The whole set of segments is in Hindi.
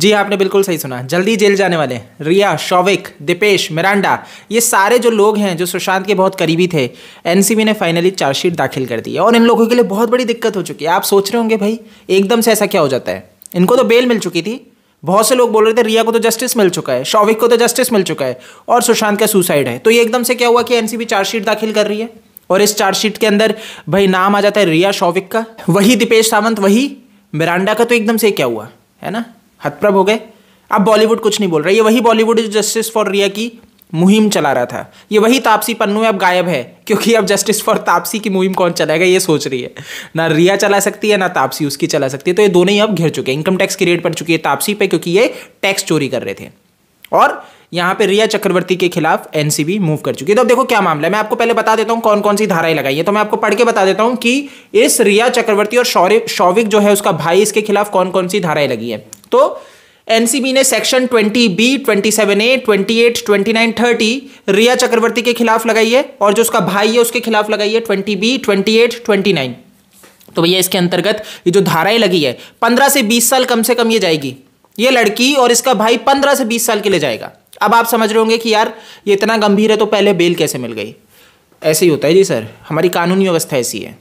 जी आपने बिल्कुल सही सुना जल्दी जेल जाने वाले रिया शौविक दीपेश मिरांडा ये सारे जो लोग हैं जो सुशांत के बहुत करीबी थे एनसीबी ने फाइनली चार्जशीट दाखिल कर दी है और इन लोगों के लिए बहुत बड़ी दिक्कत हो चुकी है आप सोच रहे होंगे भाई एकदम से ऐसा क्या हो जाता है इनको तो बेल मिल चुकी थी बहुत से लोग बोल रहे थे रिया को तो जस्टिस मिल चुका है शौविक को तो जस्टिस मिल चुका है और सुशांत का सुसाइड है तो ये एकदम से क्या हुआ कि एनसीबी चार्जशीट दाखिल कर रही है और इस चार्जशीट के अंदर भाई नाम आ जाता है रिया शौविक का वही दीपेश सावंत वही मिरांडा का तो एकदम से क्या हुआ है ना हतप्रभ हो गए अब बॉलीवुड कुछ नहीं बोल रहा ये वही बॉलीवुड जस्टिस फॉर रिया की मुहिम चला रहा था ये वही तापसी पन्नू अब गायब है क्योंकि अब जस्टिस फॉर तापसी की मुहिम कौन चलाएगा ये सोच रही है ना रिया चला सकती है ना तापसी उसकी चला सकती है तो ये दोनों ही अब घिर चुके हैं इनकम टैक्स की रेट पड़ चुकी है तापसी पे क्योंकि ये टैक्स चोरी कर रहे थे और यहाँ पे रिया चक्रवर्ती के खिलाफ एनसीबी मूव कर चुकी है तो अब देखो क्या मामला है मैं आपको पहले बता देता हूँ कौन कौन सी धाराएं लगाई है तो मैं आपको पढ़ के बता देता हूँ कि इस रिया चक्रवर्ती और शौर्य शौविक जो है उसका भाई इसके खिलाफ कौन कौन सी धाराएं लगी है तो एनसीबी ने सेक्शन 20 बी 27 ए 28 29 30 रिया चक्रवर्ती के खिलाफ लगाई है और जो उसका भाई है उसके खिलाफ लगाई है 20 बी 28 29 तो भैया इसके अंतर्गत ये जो धाराएं लगी है 15 से 20 साल कम से कम ये जाएगी ये लड़की और इसका भाई 15 से 20 साल के लिए जाएगा अब आप समझ रहे होंगे कि यार ये इतना गंभीर है तो पहले बेल कैसे मिल गई ऐसे ही होता है जी सर हमारी कानूनी व्यवस्था ऐसी है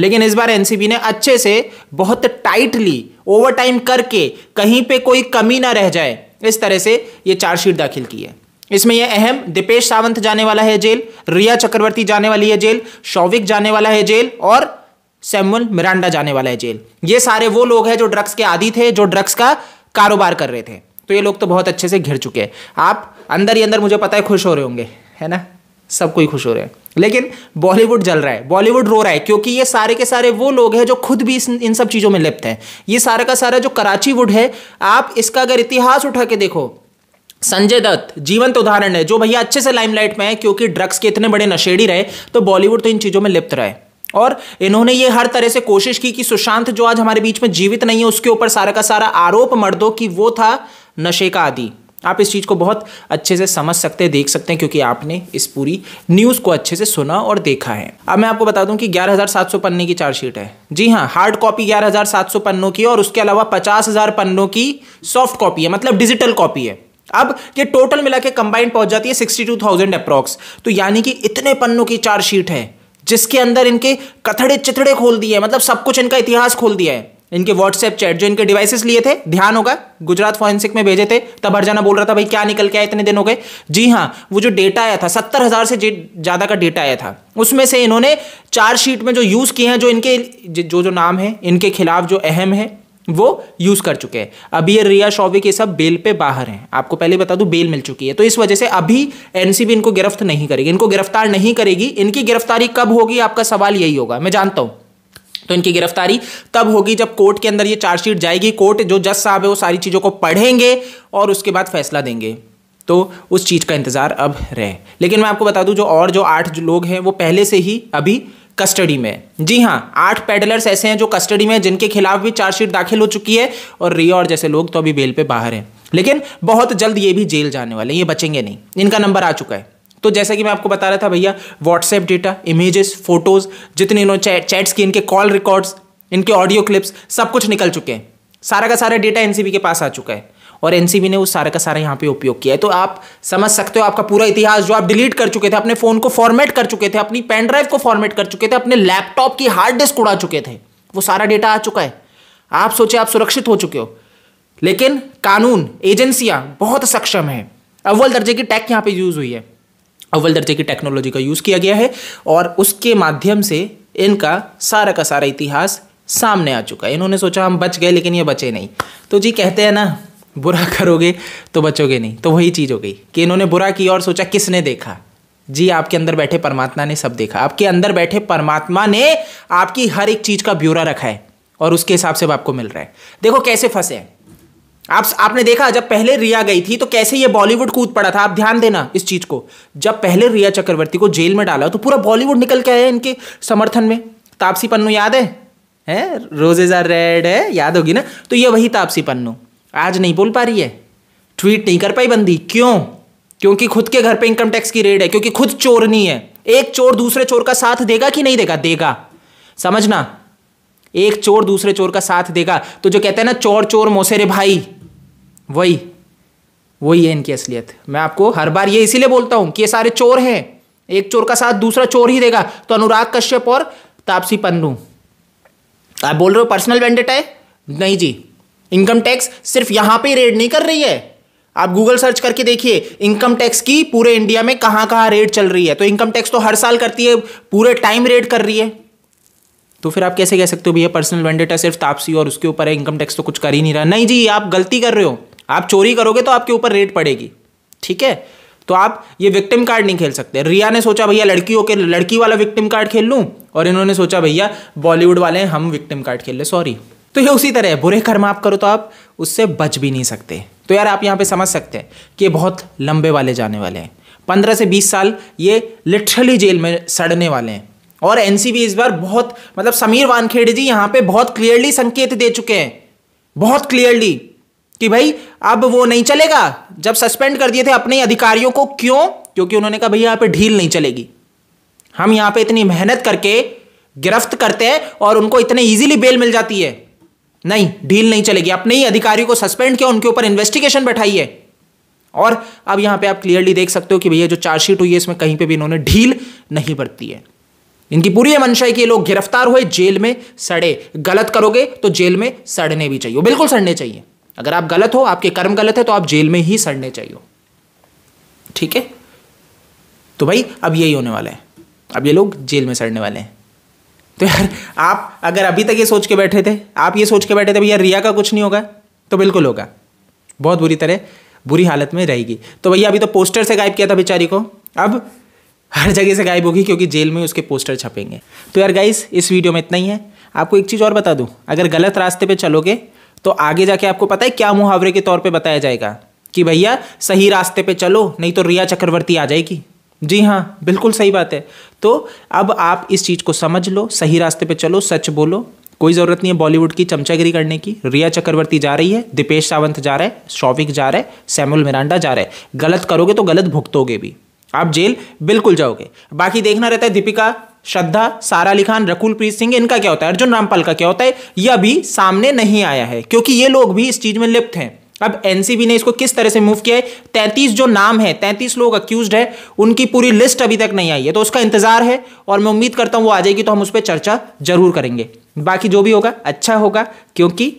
लेकिन इस बार एनसीबी ने अच्छे से बहुत टाइटली ओवर टाइम करके कहीं पे कोई कमी ना रह जाए इस तरह से ये चार्जशीट दाखिल की है इसमें यह अहम दीपेश सावंत जाने वाला है जेल रिया चक्रवर्ती जाने वाली है जेल शौविक जाने वाला है जेल और सैमुअल मिरांडा जाने वाला है जेल ये सारे वो लोग हैं जो ड्रग्स के आदि थे जो ड्रग्स का कारोबार कर रहे थे तो ये लोग तो बहुत अच्छे से घिर चुके हैं आप अंदर ही अंदर मुझे पता है खुश हो रहे होंगे है ना सब कोई खुश हो रहा है लेकिन बॉलीवुड जल रहा है बॉलीवुड रो रहा है क्योंकि ये सारे के सारे वो लोग हैं जो खुद भी इन सब चीज़ों में लिप्त हैं ये सारा का सारा जो कराची वुड है आप इसका अगर इतिहास उठा के देखो संजय दत्त जीवंत उदाहरण है जो भैया अच्छे से लाइमलाइट में है क्योंकि ड्रग्स के इतने बड़े नशेड़ी रहे तो बॉलीवुड तो इन चीज़ों में लिप्त रहा है और इन्होंने ये हर तरह से कोशिश की कि सुशांत जो आज हमारे बीच में जीवित नहीं है उसके ऊपर सारा का सारा आरोप दो कि वो था नशे का आदि आप इस चीज़ को बहुत अच्छे से समझ सकते हैं देख सकते हैं क्योंकि आपने इस पूरी न्यूज़ को अच्छे से सुना और देखा है अब मैं आपको बता दूं कि 11,700 पन्ने की चार्जशीट है जी हाँ हार्ड कॉपी 11,700 पन्नों की और उसके अलावा 50,000 पन्नों की सॉफ्ट कॉपी है मतलब डिजिटल कॉपी है अब ये टोटल मिला के कंबाइंड पहुंच जाती है 62,000 अप्रॉक्स तो यानी कि इतने पन्नों की चार्जशीट है जिसके अंदर इनके कथड़े चिथड़े खोल दिए मतलब सब कुछ इनका इतिहास खोल दिया है इनके व्हाट्सएप चैट जो इनके डिवाइसेस लिए थे ध्यान होगा गुजरात फॉरेंसिक में भेजे थे तब हरजाना बोल रहा था भाई क्या निकल के आया इतने दिन हो गए जी हाँ वो जो डेटा आया था सत्तर हज़ार से ज़्यादा का डेटा आया था उसमें से इन्होंने चार शीट में जो यूज़ किए हैं जो इनके जो जो नाम है इनके खिलाफ जो अहम है वो यूज़ कर चुके हैं अभी ये रिया शॉविक ये सब बेल पे बाहर हैं आपको पहले बता दूं बेल मिल चुकी है तो इस वजह से अभी एनसीबी इनको गिरफ्त नहीं करेगी इनको गिरफ्तार नहीं करेगी इनकी गिरफ्तारी कब होगी आपका सवाल यही होगा मैं जानता हूँ तो इनकी गिरफ्तारी तब होगी जब कोर्ट के अंदर ये चार्जशीट जाएगी कोर्ट जो जज साहब है वो सारी चीज़ों को पढ़ेंगे और उसके बाद फैसला देंगे तो उस चीज़ का इंतज़ार अब रहे लेकिन मैं आपको बता दूं जो और जो आठ जो लोग हैं वो पहले से ही अभी कस्टडी में जी हाँ आठ पेडलर्स ऐसे हैं जो कस्टडी में जिनके खिलाफ भी चार्जशीट दाखिल हो चुकी है और रिया और जैसे लोग तो अभी बेल पे बाहर हैं लेकिन बहुत जल्द ये भी जेल जाने वाले हैं ये बचेंगे नहीं इनका नंबर आ चुका है तो जैसा कि मैं आपको बता रहा था भैया व्हाट्सएप डेटा इमेजेस फोटोज जितने इन्होंने चै, चैट्स की इनके कॉल रिकॉर्ड्स इनके ऑडियो क्लिप्स सब कुछ निकल चुके हैं सारा का सारा डेटा एनसीबी के पास आ चुका है और एनसीबी ने उस सारा का सारा यहाँ पे उपयोग किया है तो आप समझ सकते हो आपका पूरा इतिहास जो आप डिलीट कर चुके थे अपने फोन को फॉर्मेट कर चुके थे अपनी पेन ड्राइव को फॉर्मेट कर चुके थे अपने लैपटॉप की हार्ड डिस्क उड़ा चुके थे वो सारा डेटा आ चुका है आप सोचे आप सुरक्षित हो चुके हो लेकिन कानून एजेंसियां बहुत सक्षम है अव्वल दर्जे की टैक यहाँ पे यूज हुई है अव्वल दर्जे की टेक्नोलॉजी का यूज़ किया गया है और उसके माध्यम से इनका सारा का सारा इतिहास सामने आ चुका है इन्होंने सोचा हम बच गए लेकिन ये बचे नहीं तो जी कहते हैं ना बुरा करोगे तो बचोगे नहीं तो वही चीज़ हो गई कि इन्होंने बुरा किया और सोचा किसने देखा जी आपके अंदर बैठे परमात्मा ने सब देखा आपके अंदर बैठे परमात्मा ने आपकी हर एक चीज़ का ब्यूरा रखा है और उसके हिसाब से आपको मिल रहा है देखो कैसे फंसे हैं आप आपने देखा जब पहले रिया गई थी तो कैसे ये बॉलीवुड कूद पड़ा था आप ध्यान देना इस चीज को जब पहले रिया चक्रवर्ती को जेल में डाला तो पूरा बॉलीवुड निकल के आया इनके समर्थन में तापसी पन्नू याद है हैं रोजेज आर रेड है याद होगी ना तो ये वही तापसी पन्नू आज नहीं बोल पा रही है ट्वीट नहीं कर पाई बंदी क्यों क्योंकि खुद के घर पे इनकम टैक्स की रेड है क्योंकि खुद चोर नहीं है एक चोर दूसरे चोर का साथ देगा कि नहीं देगा देगा समझना एक चोर दूसरे चोर का साथ देगा तो जो कहते हैं ना चोर चोर मोसेरे भाई वही वही है इनकी असलियत मैं आपको हर बार ये इसीलिए बोलता हूं कि ये सारे चोर हैं एक चोर का साथ दूसरा चोर ही देगा तो अनुराग कश्यप और तापसी पन्नू आप बोल रहे हो पर्सनल वेंडेट है नहीं जी इनकम टैक्स सिर्फ यहां पर रेड नहीं कर रही है आप गूगल सर्च करके देखिए इनकम टैक्स की पूरे इंडिया में कहां कहां रेड चल रही है तो इनकम टैक्स तो हर साल करती है पूरे टाइम रेड कर रही है तो फिर आप कैसे कह सकते हो भैया पर्सनल वेंडेटा सिर्फ तापसी और उसके ऊपर है इनकम टैक्स तो कुछ कर ही नहीं रहा नहीं जी आप गलती कर रहे हो आप चोरी करोगे तो आपके ऊपर रेट पड़ेगी ठीक है तो आप ये विक्टिम कार्ड नहीं खेल सकते रिया ने सोचा भैया लड़की होकर लड़की वाला विक्टिम कार्ड खेल लूँ और इन्होंने सोचा भैया बॉलीवुड वाले हम विक्टिम कार्ड खेल ले सॉरी तो ये उसी तरह है बुरे कर्म आप करो तो आप उससे बच भी नहीं सकते तो यार आप यहाँ पे समझ सकते हैं कि ये बहुत लंबे वाले जाने वाले हैं पंद्रह से बीस साल ये लिटरली जेल में सड़ने वाले हैं और एन इस बार बहुत मतलब समीर वानखेड़े जी यहाँ पे बहुत क्लियरली संकेत दे चुके हैं बहुत क्लियरली कि भाई अब वो नहीं चलेगा जब सस्पेंड कर दिए थे अपने अधिकारियों को क्यों क्योंकि उन्होंने कहा भैया यहां पे ढील नहीं चलेगी हम यहां पे इतनी मेहनत करके गिरफ्त करते हैं और उनको इतने इजीली बेल मिल जाती है नहीं ढील नहीं चलेगी अपने ही अधिकारियों को सस्पेंड किया उनके ऊपर इन्वेस्टिगेशन बैठाइए और अब यहां पे आप क्लियरली देख सकते हो कि भैया जो चार्जशीट हुई है इसमें कहीं पे भी इन्होंने ढील नहीं बरती है इनकी पूरी यह मंशा है कि ये लोग गिरफ्तार हुए जेल में सड़े गलत करोगे तो जेल में सड़ने भी चाहिए बिल्कुल सड़ने चाहिए अगर आप गलत हो आपके कर्म गलत है तो आप जेल में ही सड़ने चाहिए ठीक है तो भाई अब यही होने वाला है अब ये लोग जेल में सड़ने वाले हैं तो यार आप अगर अभी तक ये सोच के बैठे थे आप ये सोच के बैठे थे भैया रिया का कुछ नहीं होगा तो बिल्कुल होगा बहुत बुरी तरह बुरी हालत में रहेगी तो भैया अभी तो पोस्टर से गायब किया था बेचारी को अब हर जगह से गायब होगी क्योंकि जेल में उसके पोस्टर छपेंगे तो यार गाइस इस वीडियो में इतना ही है आपको एक चीज़ और बता दूँ अगर गलत रास्ते पर चलोगे तो आगे जाके आपको पता है क्या मुहावरे के तौर पे बताया जाएगा कि भैया सही रास्ते पे चलो नहीं तो रिया चक्रवर्ती आ जाएगी जी हाँ बिल्कुल सही बात है तो अब आप इस चीज़ को समझ लो सही रास्ते पे चलो सच बोलो कोई ज़रूरत नहीं है बॉलीवुड की चमचागिरी करने की रिया चक्रवर्ती जा रही है दीपेश सावंत जा रहे हैं शौविक जा रहे हैं सैमुल मिरांडा जा रहे है गलत करोगे तो गलत भुगतोगे भी आप जेल बिल्कुल जाओगे बाकी देखना रहता है दीपिका श्रद्धा सारा अली खान रकुलप्रीत सिंह इनका क्या होता है अर्जुन रामपाल का क्या होता है यह अभी सामने नहीं आया है क्योंकि ये लोग भी इस चीज में लिप्त हैं अब एनसीबी ने इसको किस तरह से मूव किया है तैंतीस जो नाम है तैंतीस लोग अक्यूज है उनकी पूरी लिस्ट अभी तक नहीं आई है तो उसका इंतजार है और मैं उम्मीद करता हूं वो आ जाएगी तो हम उस पर चर्चा जरूर करेंगे बाकी जो भी होगा अच्छा होगा क्योंकि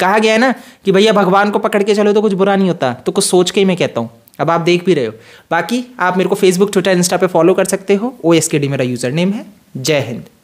कहा गया है ना कि भैया भगवान को पकड़ के चलो तो कुछ बुरा नहीं होता तो कुछ सोच के ही मैं कहता हूं अब आप देख भी रहे हो बाकी आप मेरे को फेसबुक ट्विटर इंस्टा पे फॉलो कर सकते हो ओ एस के डी मेरा यूज़र नेम है जय हिंद